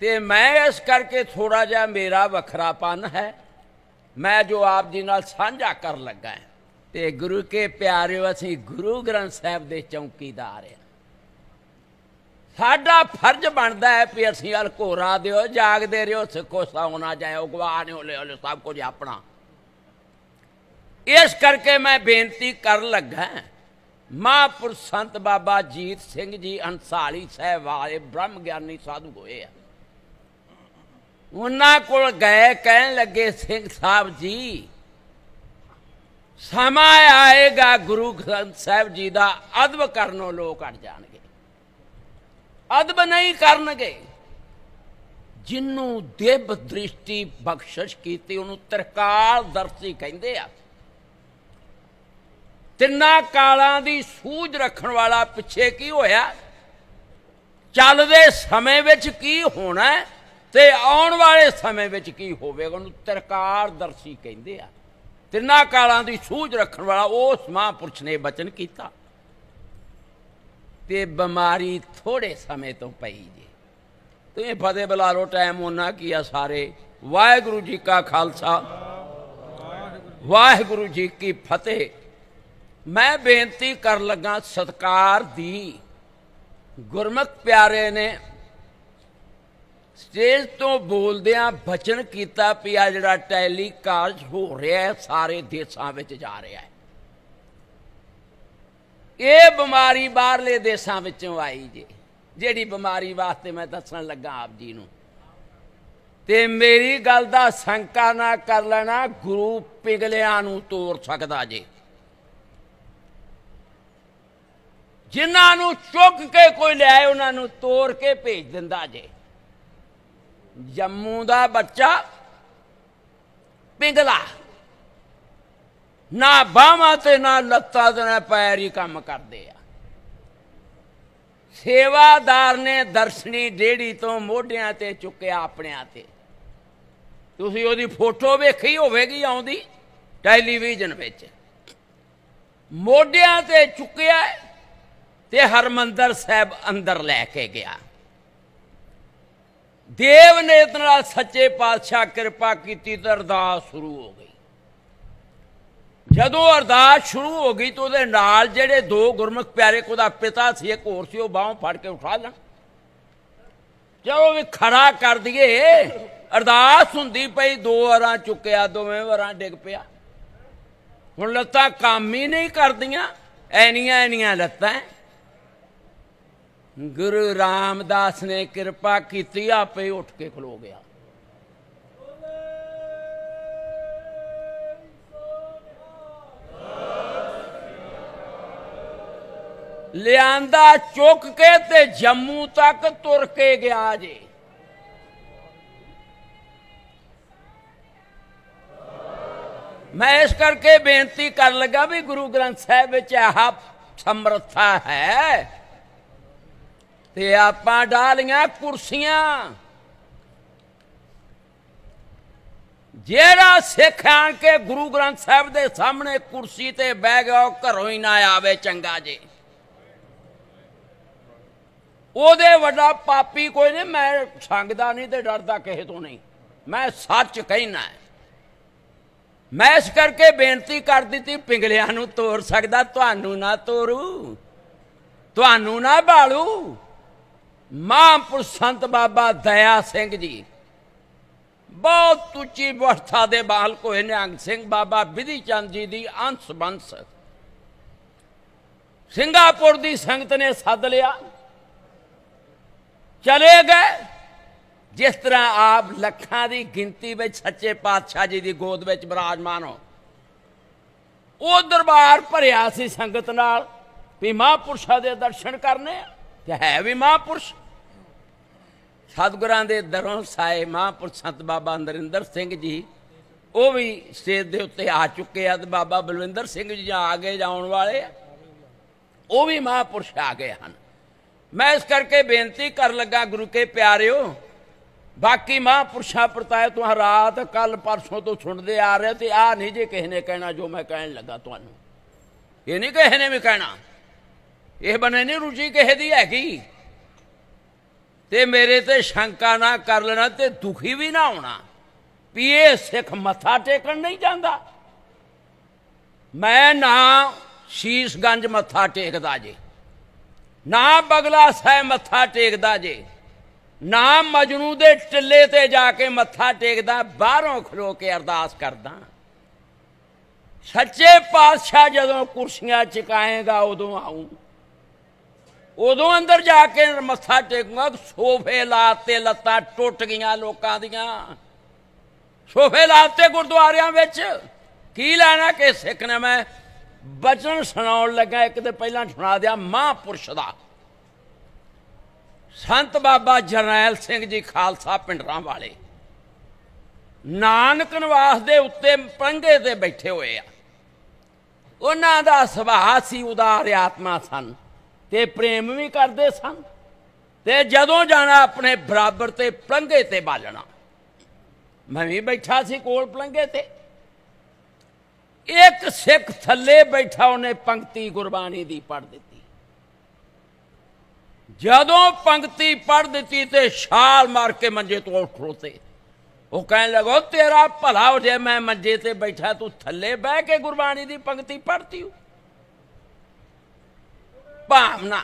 ਤੇ ਮੈਂ ਇਸ ਕਰਕੇ ਥੋੜਾ ਜਿਹਾ ਮੇਰਾ ਵੱਖਰਾਪਨ ਹੈ ਮੈਂ ਜੋ ਆਪ ਜੀ ਨਾਲ ਸਾਂਝਾ ਕਰਨ ਲੱਗਾ ਹਾਂ ਤੇ ਗੁਰੂ ਕੇ ਪਿਆਰਿਓ ਅਸੀਂ ਗੁਰੂ ਗ੍ਰੰਥ ਸਾਹਿਬ ਦੇ ਚੌਕੀਦਾਰ ਹਾਂ ਸਾਡਾ ਫਰਜ਼ ਬਣਦਾ ਹੈ ਕਿ ਅਸੀਂ ਅਲਕੋਰਾ ਦਿਓ ਜਾਗਦੇ ਰਿਓ ਸਿੱਖੋ ਸੌਣਾ ਜਾਏ ਗਵਾ ਨੇ ਹੋਲੇ ਹੋਲੇ ਸਭ ਕੁਝ ਆਪਣਾ ਇਸ ਕਰਕੇ ਮੈਂ ਬੇਨਤੀ ਕਰਨ ਲੱਗਾ ਮਹਾਂਪੁਰਸ਼ ਸੰਤ ਬਾਬਾ ਜੀਤ ਸਿੰਘ ਜੀ ਅੰਸਾਲੀ ਸਾਹਿਬ ਵਾਲੇ ਬ੍ਰਹਮ ਗਿਆਨੀ ਸਾਧੂ ਹੋਏ ਆ ਉਹਨਾਂ ਕੋਲ ਗਏ ਕਹਿਣ ਲੱਗੇ ਸਿੰਘ ਸਾਹਿਬ ਜੀ ਸਮਾਂ ਆਏਗਾ ਗੁਰੂ ਗ੍ਰੰਥ ਸਾਹਿਬ ਜੀ ਦਾ ਅਦਬ ਕਰਨੋਂ ਲੋਕ ਹਟ ਜਾਣਗੇ ਅਦਬ ਨਹੀਂ ਕਰਨਗੇ ਜਿੰਨੂੰ ਦੇਵ ਦ੍ਰਿਸ਼ਟੀ ਬਖਸ਼ਿਸ਼ ਕੀਤੀ ਉਹਨੂੰ ਤਰਕਾਲ ਦਰਸ਼ੀ ਕਹਿੰਦੇ ਆ ਤਿੰਨਾ ਕਾਲਾਂ ਦੀ ਸੂਝ ਰੱਖਣ ਵਾਲਾ ਪਿੱਛੇ ਕੀ ਹੋਇਆ ਚੱਲਦੇ ਸਮੇਂ ਵਿੱਚ ਕੀ ਹੋਣਾ ਹੈ ਤੇ ਆਉਣ ਵਾਲੇ ਸਮੇਂ ਵਿੱਚ ਕੀ ਹੋਵੇਗਾ ਉਹਨੂੰ ਦਰਸੀ ਕਹਿੰਦੇ ਆ ਤਿੰਨਾ ਕਾਲਾਂ ਦੀ ਸੂਝ ਰੱਖਣ ਵਾਲਾ ਉਸ ਮਹਾਪੁਰਸ਼ ਨੇ ਬਚਨ ਕੀਤਾ ਤੇ ਬਿਮਾਰੀ ਥੋੜੇ ਸਮੇਂ ਤੋਂ ਪਈ ਜੀ ਤੁਸੀਂ ਫਦੇ ਬੁਲਾ ਲਓ ਟਾਈਮ ਉਹਨਾਂ ਕੀ ਆ ਸਾਰੇ ਵਾਹਿਗੁਰੂ ਜੀ ਕਾ ਖਾਲਸਾ ਵਾਹਿਗੁਰੂ ਜੀ ਕੀ ਫਤਿਹ ਮੈਂ ਬੇਨਤੀ ਕਰਨ ਲੱਗਾ ਸਤਕਾਰ ਦੀ ਗੁਰਮਤ ਪਿਆਰੇ ਨੇ ਸਟੇਜ ਤੋਂ ਬੋਲਦਿਆਂ ਬਚਨ ਕੀਤਾ ਪਿਆ ਜਿਹੜਾ ਟੈਲੀਕਾਸਟ ਹੋ ਰਿਹਾ ਹੈ ਸਾਰੇ ਦੇਸ਼ਾਂ ਵਿੱਚ ਜਾ ਰਿਹਾ ਹੈ ਇਹ ਬਿਮਾਰੀ ਬਾਹਰਲੇ ਦੇਸ਼ਾਂ ਵਿੱਚੋਂ ਆਈ ਜੇ ਜਿਹੜੀ ਬਿਮਾਰੀ ਵਾਸਤੇ ਮੈਂ ਦੱਸਣ ਲੱਗਾ ਆਪ ਜੀ ਨੂੰ ਤੇ ਮੇਰੀ ਗੱਲ ਦਾ ਸ਼ੰਕਾ ਨਾ ਕਰ ਲੈਣਾ ਗੁਰੂ ਪਿਗਲਿਆਂ ਨੂੰ ਤੋੜ ਸਕਦਾ ਜੇ ਜਿਨ੍ਹਾਂ ਨੂੰ ਚੁੱਕ ਕੇ ਕੋਈ ਲਿਆਏ ਉਹਨਾਂ ਨੂੰ ਤੋੜ ਕੇ ਭੇਜ ਦਿੰਦਾ ਜੇ ਜੰਮੂ ਦਾ ਬੱਚਾ ਪਿੰਗਲਾ ਨਾ ਬਾਹਾਂ ਤੇ ਨਾ ਲੱਤਾਂ ਤੇ ਨਾ ਪੈਰ ਹੀ ਕੰਮ ਕਰਦੇ ਆ ਸੇਵਾਦਾਰ ਨੇ ਦਰਸ਼ਨੀ ਡੇੜੀ ਤੋਂ ਮੋਢਿਆਂ ਤੇ ਚੁੱਕਿਆ ਆਪਣਿਆਂ ਤੇ ਤੁਸੀਂ ਉਹਦੀ ਫੋਟੋ ਵੇਖੀ ਹੋਵੇਗੀ ਆਉਂਦੀ ਟੈਲੀਵਿਜ਼ਨ ਵਿੱਚ ਮੋਢਿਆਂ ਤੇ ਚੁੱਕਿਆ ਤੇ ਹਰਮੰਦਰ ਸਾਹਿਬ ਅੰਦਰ ਲੈ ਕੇ ਗਿਆ ਦੇਵ ਨੇ ਨਾਲ ਸੱਚੇ ਪਾਤਸ਼ਾਹ ਕਿਰਪਾ ਕੀਤੀ ਤਾਂ ਅਰਦਾਸ ਸ਼ੁਰੂ ਹੋ ਗਈ ਜਦੋਂ ਅਰਦਾਸ ਸ਼ੁਰੂ ਹੋ ਗਈ ਤਾਂ ਉਹਦੇ ਨਾਲ ਜਿਹੜੇ ਦੋ ਗੁਰਮੁਖ ਪਿਆਰੇ ਕੋਦਾ ਪਿਤਾ ਸੀ ਇੱਕ ਹੋਰ ਸੀ ਉਹ ਬਾਹੋਂ ਫੜ ਕੇ ਉਠਾ ਲੈਣ ਚਲੋ ਵੀ ਖੜਾ ਕਰ ਦਈਏ ਅਰਦਾਸ ਹੁੰਦੀ ਪਈ ਦੋ ਵਾਰਾਂ ਚੁੱਕਿਆ ਦੋਵੇਂ ਵਾਰਾਂ ਡਿੱਗ ਪਿਆ ਹੁਣ ਲੱਤਾਂ ਕੰਮ ਹੀ ਨਹੀਂ ਕਰਦੀਆਂ ਐਨੀਆਂ ਐਨੀਆਂ ਲੱਤਾਂ गुरु रामदास ने कृपा की आप ही उठ के खलो गया लिया चुक के ते जम्मू तक तुर के गया जे मैं इस करके बेनती कर लगा भी गुरु ग्रंथ साहब समर्था है ਤੇ ਆਪਾਂ ਡਾਲੀਆਂ ਕੁਰਸੀਆਂ ਜਿਹੜਾ ਸਿੱਖ ਆਣ ਕੇ ਗੁਰੂ ਗ੍ਰੰਥ ਸਾਹਿਬ ਦੇ ਸਾਹਮਣੇ ਕੁਰਸੀ ਤੇ ਬਹਿ ਗਿਆ ਉਹ ਘਰੋਂ ਹੀ ਨਾ ਆਵੇ ਚੰਗਾ ਜੇ ਉਹਦੇ ਵੱਡਾ ਪਾਪੀ ਕੋਈ ਨਹੀਂ ਮੈਂ ਸੰਗਦਾ ਨਹੀਂ ਤੇ ਡਰਦਾ ਕਿਸੇ ਤੋਂ ਨਹੀਂ ਮੈਂ ਸੱਚ ਕਹਿਣਾ ਮੈਂ ਇਸ ਕਰਕੇ ਬੇਨਤੀ ਕਰ ਦਿੱਤੀ ਪਿੰਗਲਿਆਂ ਨੂੰ ਤੋੜ ਸਕਦਾ ਤੁਹਾਨੂੰ ਨਾ ਤੋਰੂ ਤੁਹਾਨੂੰ ਨਾ ਬਾਲੂ ਮਾਪੁਰ ਸੰਤ ਬਾਬਾ ਦਇਆ ਸਿੰਘ ਜੀ ਬਹੁਤ ਉੱਚੀ ਵਰਥਾ ਦੇ ਬਾਲਕ ਹੋਏ ਨਿਹੰਗ ਸਿੰਘ ਬਾਬਾ ਵਿਧੀ ਚੰਦ ਜੀ ਦੀ ਅੰਸ ਬੰਸ ਸਿੰਗਾਪੁਰ ਦੀ ਸੰਗਤ ਨੇ ਸੱਦ ਲਿਆ ਚਲੇ ਗਏ ਜਿਸ ਤਰ੍ਹਾਂ ਆਪ ਲੱਖਾਂ ਦੀ ਗਿਣਤੀ ਵਿੱਚ ਸੱਚੇ ਪਾਤਸ਼ਾਹ ਜੀ ਦੀ ਗੋਦ ਵਿੱਚ ਬਿਰਾਜਮਾਨ ਹੋ ਉਹ ਦਰਬਾਰ ਭਰਿਆ ਸੀ ਸੰਗਤ ਨਾਲ ਵੀ ਮਹਾਪੁਰਸ਼ਾ ਦੇ ਦਰਸ਼ਨ ਕਰਨੇ ਤੇ ਹੈ ਵੀ ਮਹਾਪੁਰਸ਼ ਸਤਿਗੁਰਾਂ ਦੇ ਦਰੋਂ ਸਾਏ ਮਹਾਂਪੁਰਖ ਸੰਤ ਬਾਬਾ ਨਰਿੰਦਰ ਸਿੰਘ ਜੀ ਉਹ ਵੀ ਸਟੇਜ ਦੇ ਉੱਤੇ ਆ ਚੁੱਕੇ ਆ ਤੇ ਬਾਬਾ ਬਲਵਿੰਦਰ ਸਿੰਘ ਜੀ ਆ ਗਏ ਜਾਉਣ ਵਾਲੇ ਉਹ ਵੀ ਮਹਾਂਪੁਰਖ ਆ ਗਏ ਹਨ ਮੈਂ ਇਸ ਕਰਕੇ ਬੇਨਤੀ ਕਰ ਲੱਗਾ ਗੁਰੂ ਕੇ ਪਿਆਰਿਓ ਬਾਕੀ ਮਹਾਂਪੁਰਸ਼ਾਂ ਪਰਤਾਏ ਤੁਹਾਂ ਰਾਤ ਕੱਲ ਪਰਸੋਂ ਤੋਂ ਸੁਣਦੇ ਆ ਰਹੇ ਤੇ ਆ ਨਹੀਂ ਜੇ ਕਿਸੇ ਨੇ ਕਹਿਣਾ ਜੋ ਮੈਂ ਕਹਿਣ ਲੱਗਾ ਤੁਹਾਨੂੰ ਇਹ ਨਹੀਂ ਕਿਸੇ ਨੇ ਵੀ ਕਹਿਣਾ ਇਹ ਬਣੇ ਨਹੀਂ ਰੁਚੀ ਕਿਸੇ ਦੀ ਹੈਗੀ ਤੇ ਮੇਰੇ ਤੇ ਸ਼ੰਕਾ ਨਾ ਕਰ ਲੈਣਾ ਤੇ ਦੁਖੀ ਵੀ ਨਾ ਹੋਣਾ ਵੀ ਇਹ ਸਿੱਖ ਮੱਥਾ ਟੇਕਣ ਨਹੀਂ ਜਾਂਦਾ ਮੈਂ ਨਾ ਸ਼ੀਸ਼ਗੰਜ ਮੱਥਾ ਟੇਕਦਾ ਜੇ ਨਾ ਬਗਲਾ ਸਾਹਿਬ ਮੱਥਾ ਟੇਕਦਾ ਜੇ ਨਾ ਮਜਨੂ ਦੇ ਟਿੱਲੇ ਤੇ ਜਾ ਕੇ ਮੱਥਾ ਟੇਕਦਾ ਬਾਹਰੋਂ ਖਲੋ ਕੇ ਅਰਦਾਸ ਕਰਦਾ ਸੱਚੇ ਪਾਤਸ਼ਾਹ ਜਦੋਂ ਕੁਰਸੀਆਂ ਚਕਾਏਗਾ ਉਦੋਂ ਆਉਂ ਉਦੋਂ ਅੰਦਰ ਜਾ ਕੇ ਮੱਥਾ ਟੇਕੂਗਾ ਸੋਫੇ ਲਾਤੇ ਲੱਤਾਂ ਟੁੱਟ ਗਈਆਂ ਲੋਕਾਂ ਦੀਆਂ ਸੋਫੇ ਲਾਤੇ ਗੁਰਦੁਆਰਿਆਂ ਵਿੱਚ ਕੀ ਲੈਣਾ ਕਿ ਸਿੱਖ ਨੇ ਮੈਂ ਬਚਨ ਸੁਣਾਉਣ ਲੱਗਾ ਇੱਕ ਤੇ ਪਹਿਲਾਂ ਸੁਣਾ ਦਿਆ ਮਹਾਂਪੁਰਸ਼ ਦਾ ਸੰਤ ਬਾਬਾ ਜਰਨੈਲ ਸਿੰਘ ਜੀ ਖਾਲਸਾ ਪਿੰਡਰਾਂ ਵਾਲੇ ਨਾਨਕ ਨਿਵਾਸ ਦੇ ਉੱਤੇ ਪੰਗੇ ਤੇ ਬੈਠੇ ਹੋਏ ਆ ਉਹਨਾਂ ਦਾ ਸੁਭਾਅ ਸੀ ਉਦਾਰ ਆਤਮਾ ਸਨ ਤੇ ਪ੍ਰੇਮ ਵੀ ਕਰਦੇ ਸਨ ਤੇ ਜਦੋਂ ਜਾਣਾ ਆਪਣੇ ਬਰਾਬਰ ਤੇ ਪਲੰਘੇ ਤੇ ਬਾਲਣਾ ਮੈਂ ਵੀ ਬੈਠਾ ਸੀ ਕੋਲ ਪਲੰਘੇ ਤੇ ਇੱਕ ਸਿੱਖ ਥੱਲੇ ਬੈਠਾ ਉਹਨੇ ਪੰਕਤੀ ਗੁਰਬਾਣੀ ਦੀ ਪੜ ਦਿੱਤੀ ਜਦੋਂ ਪੰਕਤੀ ਪੜ ਦਿੱਤੀ ਤੇ ਛਾਲ ਮਾਰ ਕੇ ਮੰਜੇ ਤੋਂ ਉੱਠ ਰੋਤੇ ਉਹ ਕਹਿਣ ਲੱਗਾ ਤੇਰਾ ਭਲਾ ਹੋ ਜੇ ਮੈਂ ਮੰਜੇ ਤੇ ਬੈਠਾ ਤੂੰ ਥੱਲੇ ਬਹਿ ਕੇ ਗੁਰਬਾਣੀ ਦੀ ਪੰਕਤੀ ਪੜਤੀ ਹੂੰ ਭਾਵਨਾ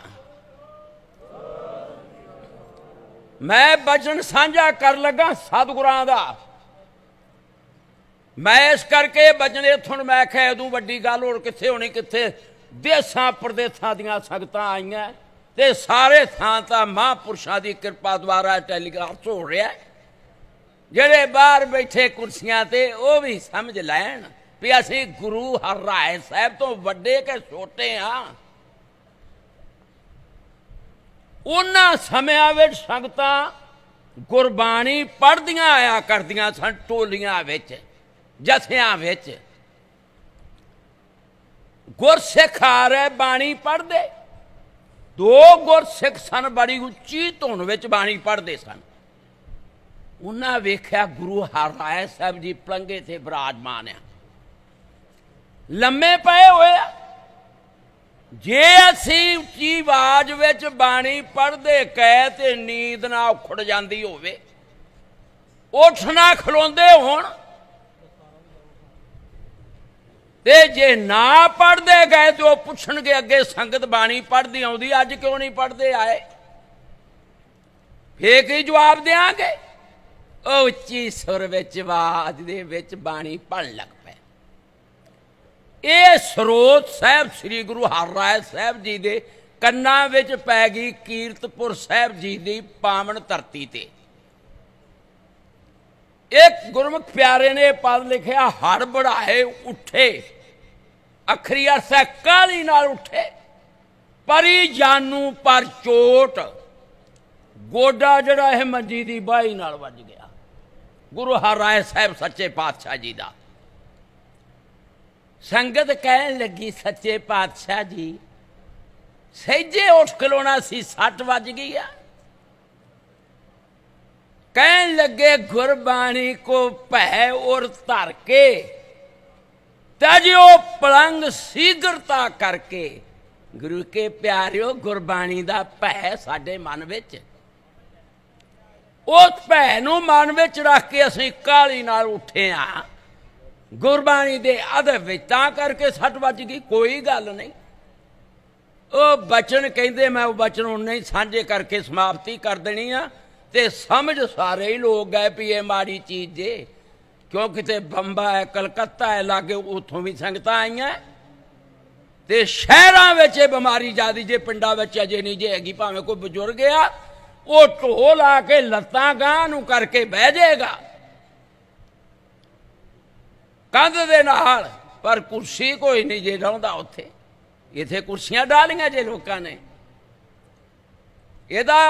ਮੈਂ ਬਚਨ ਸਾਂਝਾ ਕਰ ਲੱਗਾ ਸਤਿਗੁਰਾਂ ਦਾ ਮੈਂ ਇਸ ਕਰਕੇ ਬਚਨ ਇਥੋਂ ਮੈਂ ਕਿਹਾ ਉਦੋਂ ਵੱਡੀ ਗੱਲ ਹੋਰ ਕਿੱਥੇ ਹੋਣੀ ਕਿੱਥੇ ਦੇਸਾਂ ਪ੍ਰਦੇਸਾਂ ਦੀਆਂ ਸੰਗਤਾਂ ਆਈਆਂ ਤੇ ਸਾਰੇ ਥਾਂ ਤਾਂ ਮਹਾਂਪੁਰਸ਼ਾਂ ਦੀ ਕਿਰਪਾ ਦੁਆਰਾ ਟੈਲੀਗ੍ਰਾਫ ਹੋ ਰਿਹਾ ਜਿਹੜੇ ਬਾਹਰ ਬੈਠੇ ਕੁਰਸੀਆਂ ਤੇ ਉਹ ਵੀ ਸਮਝ ਲੈਣ ਵੀ ਅਸੀਂ ਗੁਰੂ ਹਰ ਰਾਏ ਸਾਹਿਬ ਤੋਂ ਵੱਡੇ ਕੇ ਛੋਟੇ ਆ ਉਹਨਾਂ ਸਮਿਆਂ ਵਿੱਚ ਸੰਗਤਾਂ ਗੁਰਬਾਣੀ ਪੜ੍ਹਦੀਆਂ ਆਇਆ ਕਰਦੀਆਂ ਸਨ ਟੋਲੀਆਂ ਵਿੱਚ ਜਥਿਆਂ ਵਿੱਚ ਗੁਰਸਿੱਖ ਆ ਰਹੇ ਬਾਣੀ ਪੜ੍ਹਦੇ ਦੋ ਗੁਰਸਿੱਖ ਸਨ ਬੜੀ ਉੱਚੀ ਧੁਨ ਵਿੱਚ ਬਾਣੀ ਪੜ੍ਹਦੇ ਸਨ ਉਹਨਾਂ ਵੇਖਿਆ ਗੁਰੂ ਹਰਿ ਸਾਹਿਬ ਜੀ ਪਲੰਗੇ ਤੇ ਬਰਾਜਮਾਨ ਆ ਲੰਮੇ ਪਏ ਹੋਏ ਆ ਜੇ ਅਸੀਂ ਉੱਚੀ ਆਵਾਜ਼ ਵਿੱਚ ਬਾਣੀ ਪੜ੍ਹਦੇ ਕਹਿ ਤੇ ਨੀਂਦ ਨਾ ਉਖੜ ਜਾਂਦੀ ਹੋਵੇ ਉਠ ਨਾ ਖਲੋਂਦੇ ਹੁਣ ਤੇ ਜੇ ਨਾ ਪੜਦੇ ਗਏ ਤੇ ਉਹ ਪੁੱਛਣਗੇ ਅੱਗੇ ਸੰਗਤ ਬਾਣੀ ਪੜਦੀ ਆਉਂਦੀ ਅੱਜ ਕਿਉਂ ਨਹੀਂ ਪੜਦੇ ਆਏ ਫੇਰ ਕੀ ਜਵਾਬ ਦੇਾਂਗੇ ਉਹ ਉੱਚੀ ਸੁਰ ਵਿੱਚ ਆਵਾਜ਼ ਦੇ ਵਿੱਚ ਬਾਣੀ ਪੜਨ ਲੱਗ ਇਹ ਸਰੋਤ ਸਾਹਿਬ ਸ੍ਰੀ ਗੁਰੂ ਹਰਰਾਏ ਸਾਹਿਬ ਜੀ ਦੇ ਕੰਨਾਂ ਵਿੱਚ ਪੈ ਗਈ ਕੀਰਤਪੁਰ ਸਾਹਿਬ ਜੀ ਦੀ ਪਾਵਨ ਧਰਤੀ ਤੇ ਇੱਕ ਗੁਰਮੁਖ ਪਿਆਰੇ ਨੇ ਪਦ ਲਿਖਿਆ ਹੜ ਬੜਾਏ ਉੱਠੇ ਅਖਰੀ ਅਰਸਾ ਕਾਲੀ ਨਾਲ ਉੱਠੇ ਪਰੀ ਜਾਨੂ ਪਰ ਚੋਟ ਗੋਡਾ ਜਿਹੜਾ ਇਹ ਮੰਜੀ ਦੀ ਬਾਹੀ ਨਾਲ ਵੱਜ ਗਿਆ ਗੁਰੂ ਹਰਾਏ ਸਾਹਿਬ ਸੱਚੇ ਪਾਤਸ਼ਾਹ ਜੀ ਦਾ ਸੰਗਤ ਕਹਿਣ ਲੱਗੀ ਸੱਚੇ ਪਾਤਸ਼ਾਹ ਜੀ ਸਹਿਜੇ ਉੱਠ ਖਲੋਣਾ ਸੀ 60 ਵਜ ਗਈ ਆ ਕਹਿਣ ਲੱਗੇ ਗੁਰਬਾਣੀ ਕੋ ਭੈ ਔਰ ਧਰ ਕੇ ਤਜ ਉਹ ਪਲੰਗ ਸੀਗਰਤਾ ਕਰਕੇ ਗੁਰੂ ਕੇ ਪਿਆਰਿਓ ਗੁਰਬਾਣੀ ਦਾ ਭੈ ਸਾਡੇ ਮਨ ਵਿੱਚ ਉਸ ਭੈ ਨੂੰ ਮਨ ਵਿੱਚ ਰੱਖ ਕੇ ਅਸੀਂ ਕਾਲੀ ਨਾਲ ਉੱਠੇ ਆ ਗੁਰਬਾਣੀ ਦੇ ਅਧਰ ਵਿੱਚ ਤਾਂ ਕਰਕੇ ਸੱਟ ਵੱਜ ਗਈ ਕੋਈ ਗੱਲ ਨਹੀਂ ਉਹ ਬਚਨ ਕਹਿੰਦੇ ਮੈਂ ਉਹ ਬਚਨ ਹੁਣ ਨਹੀਂ ਸਾਂਝੇ ਕਰਕੇ ਸਮਾਪਤੀ ਕਰ ਦੇਣੀ ਆ ਤੇ ਸਮਝ ਸਾਰੇ ਹੀ ਲੋਕ ਗਏ ਵੀ ਇਹ ਮਾੜੀ ਚੀਜ਼ ਜੇ ਕਿਉਂ ਕਿਤੇ ਬੰਬਾ ਹੈ ਕਲਕੱਤਾ ਹੈ ਲਾਗੇ ਉਥੋਂ ਵੀ ਸੰਗਤਾਂ ਆਈਆਂ ਤੇ ਸ਼ਹਿਰਾਂ ਵਿੱਚ ਇਹ ਬਿਮਾਰੀ ਜਾਦੀ ਜੇ ਪਿੰਡਾਂ ਵਿੱਚ ਅਜੇ ਨਹੀਂ ਜੇ ਹੈਗੀ ਭਾਵੇਂ ਕੋਈ ਬਜ਼ੁਰਗ ਆ ਉਹ ਢੋਲ ਆ ਕੇ ਲੱਤਾਂ ਗਾਂ ਨੂੰ ਕਰਕੇ ਬਹਿ ਜਾਏਗਾ ਕੰਧ ਦੇ ਨਾਲ ਪਰ ਕੁਰਸੀ ਕੋਈ ਨਹੀਂ ਜੇ ਡਾਉਂਦਾ ਉੱਥੇ ਇੱਥੇ ਕੁਰਸੀਆਂ ਡਾਲੀਆਂ ਜੇ ਲੋਕਾਂ ਨੇ ਇਹਦਾ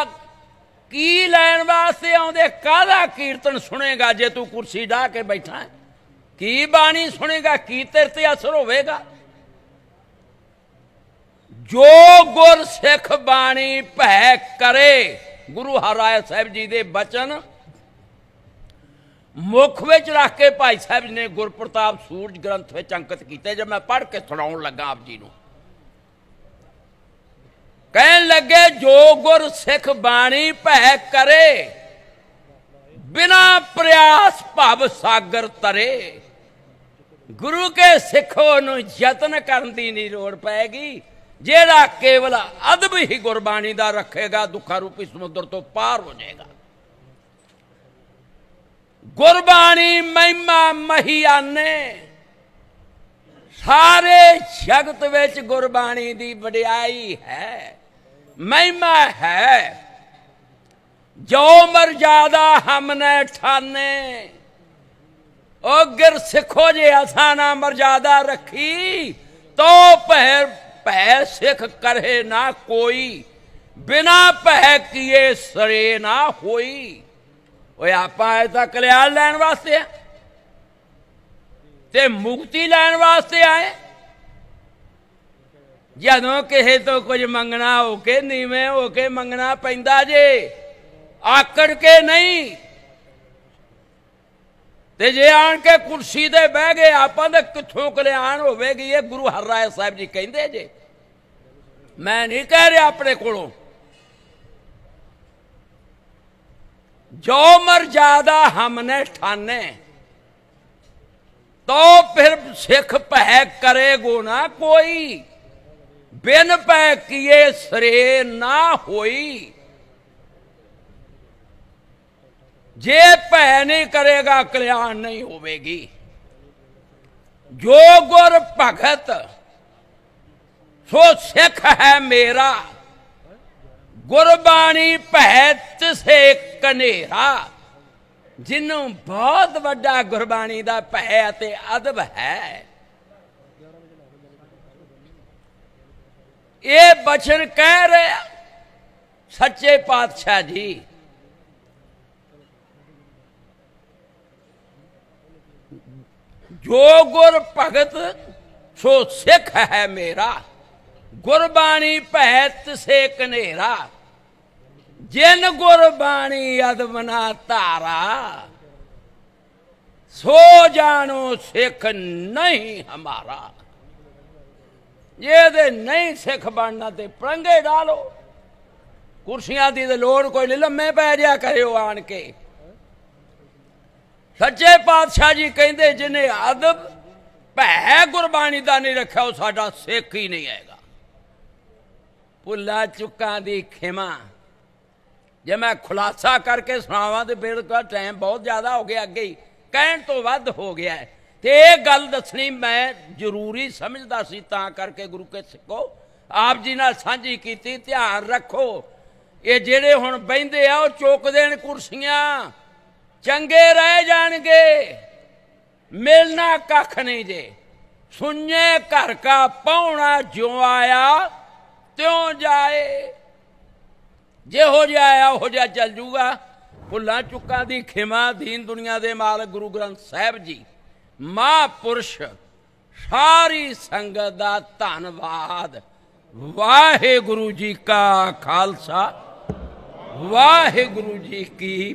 ਕੀ ਲੈਣ ਵਾਸਤੇ ਆਉਂਦੇ ਕਾਹਦਾ ਕੀਰਤਨ ਸੁਣੇਗਾ ਜੇ ਤੂੰ ਕੁਰਸੀ ਢਾ ਕੇ ਬੈਠਾ ਕੀ ਬਾਣੀ ਸੁਣੇਗਾ ਕੀ ਤੇਰੇ ਤੇ ਅਸਰ ਹੋਵੇਗਾ ਜੋ ਗੁਰ ਸਿੱਖ ਬਾਣੀ ਭੈ ਕਰੇ ਗੁਰੂ ਹਰਾਇ ਸਾਹਿਬ ਜੀ ਦੇ ਬਚਨ ਮੁਖ ਵਿੱਚ ਰੱਖ ਕੇ ਭਾਈ ਸਾਹਿਬ ਜੀ ਨੇ ਗੁਰਪ੍ਰਤਾਪ ਸੂਰਜ ਗ੍ਰੰਥ ਵਿੱਚ ਅੰਕਿਤ ਕੀਤੇ ਜੇ ਮੈਂ ਪੜ੍ਹ ਕੇ ਸੁਣਾਉਣ ਲੱਗਾ ਆਪ ਜੀ ਨੂੰ ਕਹਿਣ ਲੱਗੇ ਜੋ ਗੁਰ ਸਿੱਖ ਬਾਣੀ ਭੈ ਕਰੇ ਬਿਨਾ ਪ੍ਰਯਾਸ ਭਵ ਸਾਗਰ ਤਰੇ ਗੁਰੂ ਕੇ ਸਿੱਖੋ ਨੂੰ ਯਤਨ ਕਰਨ ਦੀ ਨਹੀਂ ਲੋੜ ਪੈਗੀ ਜਿਹੜਾ ਕੇਵਲ ਅਦਬ ਹੀ ਗੁਰਬਾਣੀ ਦਾ ਰੱਖੇਗਾ ਦੁੱਖਾਂ ਰੂਪੀ ਸਮੁੰਦਰ ਤੋਂ ਪਾਰ ਹੋ ਜਾਏਗਾ ਗੁਰਬਾਣੀ ਮਹਿਮਾ ਮਹੀਆਨੇ ਸਾਰੇ ਜਗਤ ਵਿੱਚ ਗੁਰਬਾਣੀ ਦੀ ਵਡਿਆਈ ਹੈ ਮਹਿਮਾ ਹੈ ਜੋ ਮਰਜ਼ਾਦਾ ਹਮਨੇ ਠਾਨੇ ਉਹ ਗਿਰ ਸਿੱਖੋ ਜੇ ਅਸਾਂ ਨਾ ਮਰਜ਼ਾਦਾ ਰੱਖੀ ਤੋ ਭੈ ਭੈ ਸਿੱਖ ਕਰੇ ਨਾ ਕੋਈ ਬਿਨਾ ਭੈ ਕੀਏ ਸਰੇ ਨਾ ਹੋਈ ਓਏ ਆਪਾਂ ਆਏ ਤਾਂ ਕਲਿਆਣ ਲੈਣ ਵਾਸਤੇ ਆ ਤੇ ਮੁਕਤੀ ਲੈਣ ਵਾਸਤੇ ਆਏ ਜਦੋਂ ਕਿਸੇ ਤੋਂ ਕੁਝ ਮੰਗਣਾ ਹੋ ਕੇ ਨੀਵੇਂ ਹੋ ਕੇ ਮੰਗਣਾ ਪੈਂਦਾ ਜੇ ਆਕੜ ਕੇ ਨਹੀਂ ਤੇ ਜੇ ਆਣ ਕੇ ਕੁਰਸੀ ਤੇ ਬਹਿ ਗਏ ਆਪਾਂ ਦੇ ਕਿੱਥੋਂ ਕਲਿਆਣ ਹੋਵੇਗੀ ਇਹ ਗੁਰੂ ਹਰਰਾਏ ਸਾਹਿਬ ਜੀ ਕਹਿੰਦੇ ਜੇ ਮੈਂ ਨਹੀਂ ਕਹਿ ਰਿਹਾ ਆਪਣੇ ਕੋਲੋਂ ਜੋ ਮਰ ਜਾਦਾ ਹਮਨੇ ਠਾਨੇ ਤੋ ਫਿਰ ਸਿੱਖ ਭੈ ਕਰੇਗੋ ਨਾ ਕੋਈ ਬਿਨ ਭੈ ਕੀਏ ਸਰੇ ਨਾ ਹੋਈ ਜੇ ਭੈ ਨਹੀਂ ਕਰੇਗਾ ਕਲਿਆਣ ਨਹੀਂ ਹੋਵੇਗੀ ਜੋ ਗੁਰ ਭਗਤ ਸੋ ਸਿੱਖ ਹੈ ਮੇਰਾ ਗੁਰਬਾਣੀ ਭੈ ਤਿਸੇ ਕਨੇਰਾ ਜਿਨੂੰ ਬਹੁਤ ਵੱਡਾ ਗੁਰਬਾਣੀ ਦਾ ਭੈ ਅਤੇ ਅਦਬ ਹੈ ਇਹ ਬਚਨ ਕਹਿ ਰਿਹਾ ਸੱਚੇ ਪਾਤਸ਼ਾਹ ਜੀ ਜੋ ਗੁਰ ਭਗਤ ਸੋ ਸਿੱਖ ਹੈ ਮੇਰਾ ਗੁਰਬਾਣੀ ਭੈ ਤਿਸੇ ਕਨੇਰਾ ਜਿਨ ਗੁਰ ਬਾਣੀ ਅਦ ਬਨਾ ਧਾਰਾ ਸੋ ਜਾਣੋ ਸਿੱਖ ਨਹੀਂ ਹਮਾਰਾ ਇਹਦੇ ਨਹੀਂ ਸਿੱਖ ਬਣਨਾ ਤੇ ਪਰੰਗੇ ਡਾਲੋ ਕੁਰਸੀਆਂ ਦੀ ਤੇ ਲੋੜ ਕੋਈ ਨਹੀਂ ਲੰਮੇ ਪੈ ਜਾ ਕਰਿਓ ਆਣ ਕੇ ਸੱਚੇ ਪਾਤਸ਼ਾਹ ਜੀ ਕਹਿੰਦੇ ਜਿਨੇ ਅਦਬ ਭੈ ਗੁਰਬਾਣੀ ਦਾ ਨਹੀਂ ਰੱਖਿਆ ਉਹ ਸਾਡਾ ਸਿੱਖ ਹੀ ਨਹੀਂ ਆਏਗਾ ਭੁੱਲਾ ਚੁੱਕਾਂ ਦੀ ਖਿਮਾ ਜੇ ਮੈਂ ਖੁਲਾਸਾ ਕਰਕੇ ਸੁਣਾਵਾਂ ਤੇ ਫਿਰ ਤਾਂ ਟਾਈਮ ਬਹੁਤ ਜ਼ਿਆਦਾ ਹੋ ਗਿਆ ਅੱਗੇ ਹੀ ਕਹਿਣ ਤੋਂ ਵੱਧ ਹੋ ਗਿਆ ਤੇ ਇਹ ਗੱਲ ਦੱਸਣੀ ਮੈਂ ਜ਼ਰੂਰੀ ਸਮਝਦਾ ਸੀ ਤਾਂ ਕਰਕੇ ਗੁਰੂ ਕੇ ਸਿੱਖੋ ਆਪ ਜੀ ਨਾਲ ਸਾਂਝੀ ਕੀਤੀ ਧਿਆਨ ਰੱਖੋ ਇਹ ਜਿਹੜੇ ਹੁਣ ਬੈੰਦੇ ਆ ਉਹ ਚੋਕ ਦੇਣ ਕੁਰਸੀਆਂ ਚੰਗੇ ਰਹਿ ਜਾਣਗੇ ਮਿਲਣਾ ਕੱਖ ਨਹੀਂ ਜੇ ਸੁਣਨੇ ਘਰ ਕਾ ਪਾਉਣਾ ਜਿਉ ਆਇਆ ਤਿਉ ਜਾਏ ਜੇ ਹੋ ਜਿਹਾ ਆਇਆ ਹੋ ਜਾ ਚੱਲ ਜੂਗਾ ਭੁੱਲਾਂ ਚੁੱਕਾਂ ਦੀ ਖਿਮਾ ਦੀਨ ਦੁਨੀਆ ਦੇ ਮਾਲਕ ਗੁਰੂ ਗ੍ਰੰਥ ਸਾਹਿਬ ਜੀ ਮਹਾਪੁਰਸ਼ ਸਾਰੀ ਸੰਗਤ ਦਾ ਧੰਨਵਾਦ ਵਾਹਿਗੁਰੂ ਜੀ ਕਾ ਖਾਲਸਾ ਵਾਹਿਗੁਰੂ ਜੀ ਕੀ